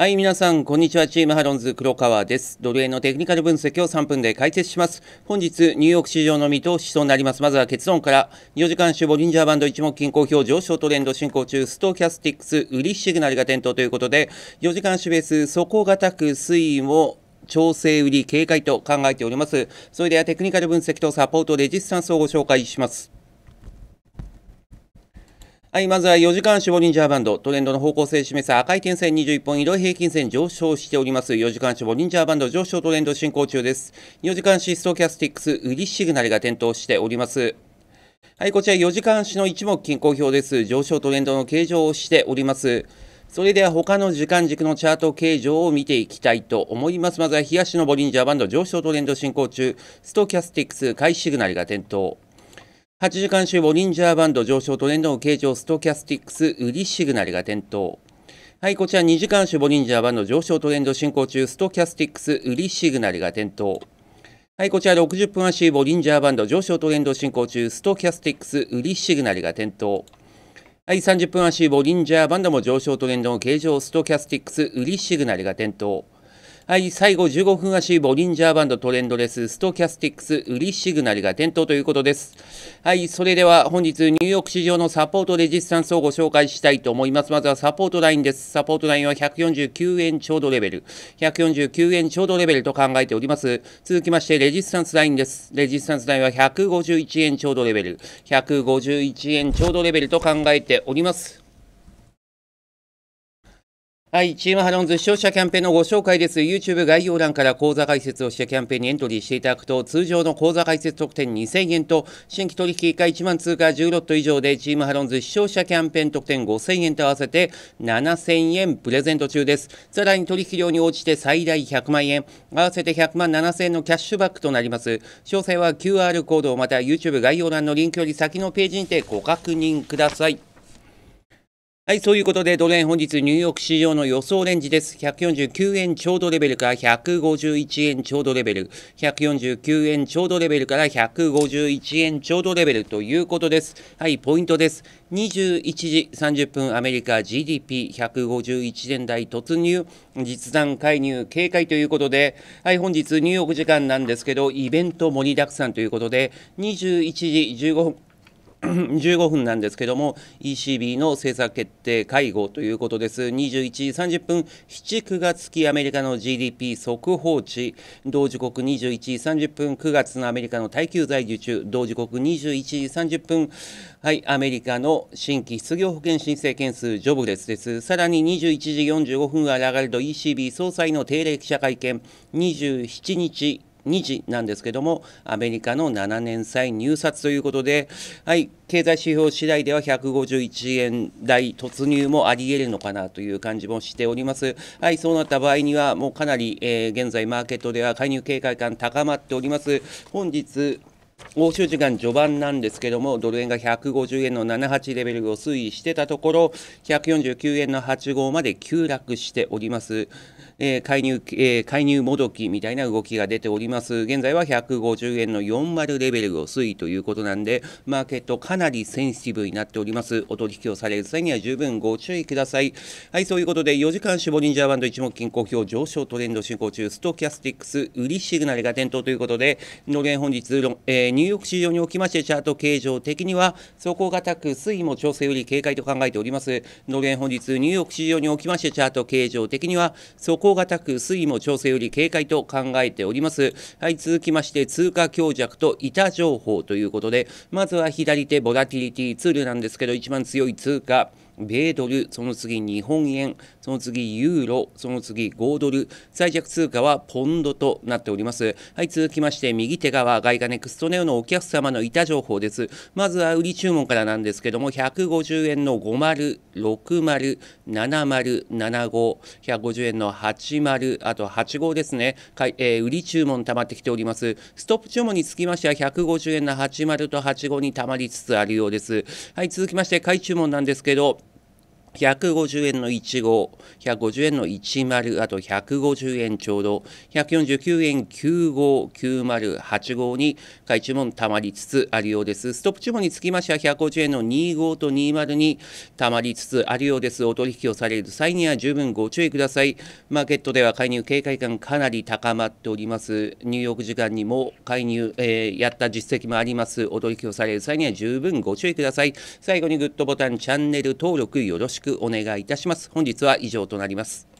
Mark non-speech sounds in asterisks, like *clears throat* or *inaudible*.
はい、皆さん、こんにちは。チームハロンズ黒川です。ドル円のテクニカル分析を3分で解説します。本日、ニューヨーク市場の見通しとなります。まずは結論から、4時間種ボリンジャーバンド一目均衡表上昇トレンド進行中、ストキャスティックス売りシグナルが点灯ということで、4時間種ベース底堅く推移を調整売り警戒と考えております。それではテクニカル分析とサポートレジスタンスをご紹介します。はい、まずは4時間絞リンジャーバンド、トレンドの方向性を示す赤い点線21本、移動平均線上昇しております。4時間絞リンジャーバンド上昇トレンド進行中です。4時間シストキャスティックス、売りシグナルが点灯しております。はい、こちら4時間足の一目均衡表です。上昇トレンドの形状をしております。それでは他の時間軸のチャート形状を見ていきたいと思います。まずは東のボリンジャーバンド上昇トレンド進行中、ストキャスティックス、買いシグナルが点灯。8時間集ボリンジャーバンド上昇トレンドの形状ストキャスティックス売りシグナルが点灯。はい、こちら2時間守ボリンジャーバンド上昇トレンド進行中、ストキャスティックス売りシグナルが点灯。はい、こちら60分足ボリンジャーバンド上昇トレンド進行中、ストキャスティックス売りシグナルが点灯。はい、30分足ボリンジャーバンドも上昇トレンドの形状、ストキャスティックス売りシグナルが点灯。はい、最後15分足、ボリンジャーバンドトレンドレス、ストキャスティックス、売りシグナルが点灯ということです。はい、それでは本日、ニューヨーク市場のサポートレジスタンスをご紹介したいと思います。まずはサポートラインです。サポートラインは149円ちょうどレベル、149円ちょうどレベルと考えております。続きまして、レジスタンスラインです。レジスタンスラインは151円ちょうどレベル、151円ちょうどレベルと考えております。はい、チームハロンズ視聴者キャンペーンのご紹介です。YouTube 概要欄から講座解説をしてキャンペーンにエントリーしていただくと、通常の講座解説特典2000円と、新規取引以下1万通貨10ロット以上で、チームハロンズ視聴者キャンペーン特典5000円と合わせて7000円プレゼント中です。さらに取引量に応じて最大100万円、合わせて100万7000円のキャッシュバックとなります。詳細は QR コードまた YouTube 概要欄のリンクより先のページにてご確認ください。はい、そういうことで、ドル円本日ニューヨーク市場の予想レンジです。149円ちょうどレベルから151円ちょうどレベル、149円ちょうどレベルから151円ちょうどレベルということです。はい、ポイントです。21時30分アメリカ GDP151 円台突入、実弾介入警戒ということで、はい、本日ニューヨーク時間なんですけど、イベント盛りだくさんということで、21時15分、15 *clears throat* 分なんですけども ECB の政策決定会合ということです21時30分7、9月期アメリカの GDP 速報値同時刻21時30分9月のアメリカの耐久在留中同時刻21時30分はいアメリカの新規失業保険申請件数ジョブレスですさらに21時45分はラガル ECB 総裁の定例記者会見27日2時なんですけども、アメリカの7年債入札ということで、はい、経済指標次第では151円台突入もありえるのかなという感じもしております。はい、そうなった場合には、もうかなり、えー、現在マーケットでは介入警戒感高まっております。本日欧州時間序盤なんですけども、ドル円が150円の78レベルを推移してたところ、149円の85まで急落しております。えー、介入、えー、介入もどきみたいな動きが出ております。現在は150円の40レベルを推移ということなんで、マーケットかなりセンシティブになっております。お取引をされる際には十分ご注意ください。はい、そういうことで4時間絞リンジャーバンド一目金公表上昇トレンド進行中、ストキャスティックス売りシグナルが点灯ということで、ドル円本日、えーえニューヨーク市場におきましてチャート形状的には底堅く推移も調整より警戒と考えておりますドル円本日ニューヨーク市場におきましてチャート形状的には底堅く推移も調整より警戒と考えておりますはい続きまして通貨強弱と板情報ということでまずは左手ボラティリティツールなんですけど一番強い通貨米ドル、その次日本円、その次ユーロ、その次5ドル、最弱通貨はポンドとなっております。はい、続きまして右手側、外貨ネクストネオのお客様の板情報です。まずは売り注文からなんですけども、150円の50、60、70、75、150円の80、あと85ですね、買いえー、売り注文溜まってきております。ストップ注文につきましては、150円の80と85に溜まりつつあるようです。はい、続きまして、買い注文なんですけど、150円の15、150円の10、あと150円ちょうど、149円95、90、85に買い注文たまりつつあるようです。ストップ注文につきましては、150円の25と20にたまりつつあるようです。お取引をされる際には十分ご注意ください。マーケットでは介入警戒感かなり高まっております。ニューヨーク時間にも介入、えー、やった実績もあります。お取引をされる際には十分ご注意ください。最後にグッドボタン、チャンネル登録よろしくくお願いいたします。本日は以上となります。